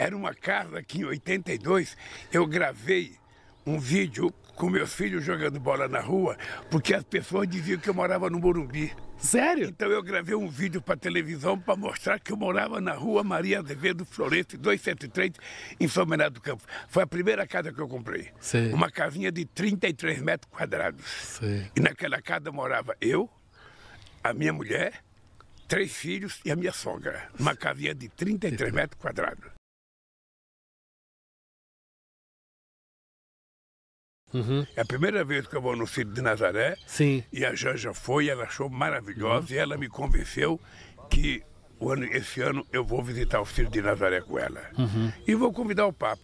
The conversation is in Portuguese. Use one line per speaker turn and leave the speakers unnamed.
Era
uma casa que em 82 eu gravei um vídeo com meus filhos jogando bola na rua, porque as pessoas diziam que eu morava no Morumbi. Sério? Então eu gravei um vídeo para televisão para mostrar que eu morava na rua Maria Azevedo Florente 203, em São Bernardo do Campo. Foi a primeira casa que eu comprei. Sim. Uma casinha de 33 metros quadrados. Sim. E naquela casa morava eu, a minha mulher, três filhos e a minha sogra. Uma casinha de 33 metros quadrados.
Uhum. É a primeira
vez que eu vou no Círio de Nazaré.
Sim. E a Janja
foi, ela achou maravilhosa uhum. e ela me convenceu que ano, esse ano eu vou visitar o Círio de Nazaré com ela. Uhum. E vou convidar o Papa.